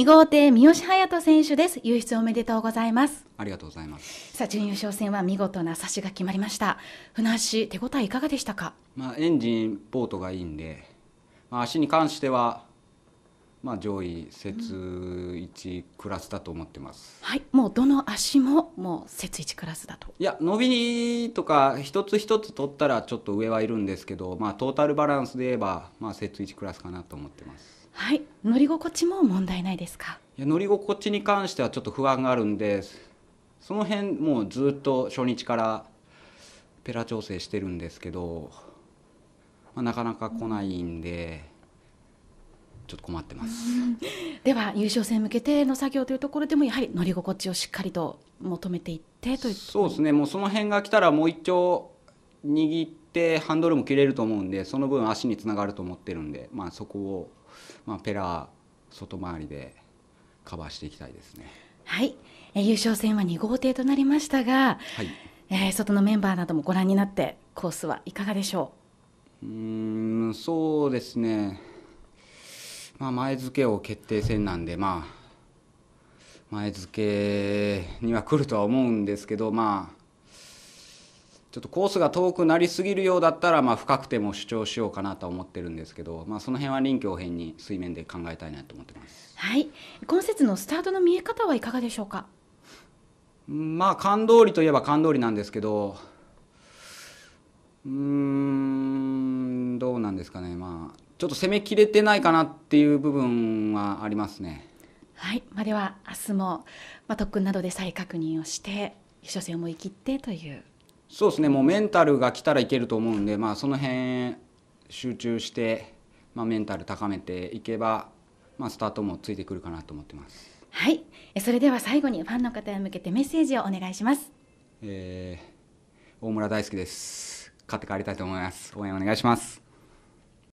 2号艇三好隼人選手です優勝おめでとうございますありがとうございますさあ準優勝戦は見事な差しが決まりました船橋手応えいかがでしたかまあエンジンポートがいいんで、まあ、足に関してはまあ、上位節一クラスだと思ってます、うん、はいもうどの足ももう節一クラスだといや伸びとか一つ一つ取ったらちょっと上はいるんですけど、まあ、トータルバランスで言えば、まあ、節一クラスかなと思ってますはい乗り心地も問題ないですかいや乗り心地に関してはちょっと不安があるんですその辺もうずっと初日からペラ調整してるんですけど、まあ、なかなか来ないんで。うんちょっと困ってます、では優勝戦向けての作業というところでもやはり乗り心地をしっかりと求めていってとそうですねもうその辺が来たらもう一丁握ってハンドルも切れると思うんでその分足につながると思ってるんで、まあ、そこを、まあ、ペラ外回りでカバーしていきたいですね。はい、え優勝戦は2号艇となりましたが、はいえー、外のメンバーなどもご覧になってコースはいかがでしょううんそうですねまあ、前付けを決定戦なんで、まあ、前付けには来るとは思うんですけど、まあ、ちょっとコースが遠くなりすぎるようだったら、まあ、深くても主張しようかなと思ってるんですけど、まあ、その辺は臨機応変に水面で考えたいなと思ってます。はい、今節のスタートの見え方はいかがでしょうか。まあ、感動りといえば感動りなんですけど。うーん、どうなんですかね、まあ、ちょっと攻めきれてないかなっていう部分はありますね。はい、まあ、では明日も、まあ、特訓などで再確認をして初戦を思い切ってというそうですねもうメンタルが来たらいけると思うんで、まあ、その辺集中して、まあ、メンタル高めていけば、まあ、スタートもついてくるかなと思ってますはいそれでは最後にファンの方へ向けてメッセージをお願いします、えー、大村大輔です買って帰りたいと思います応援お願いします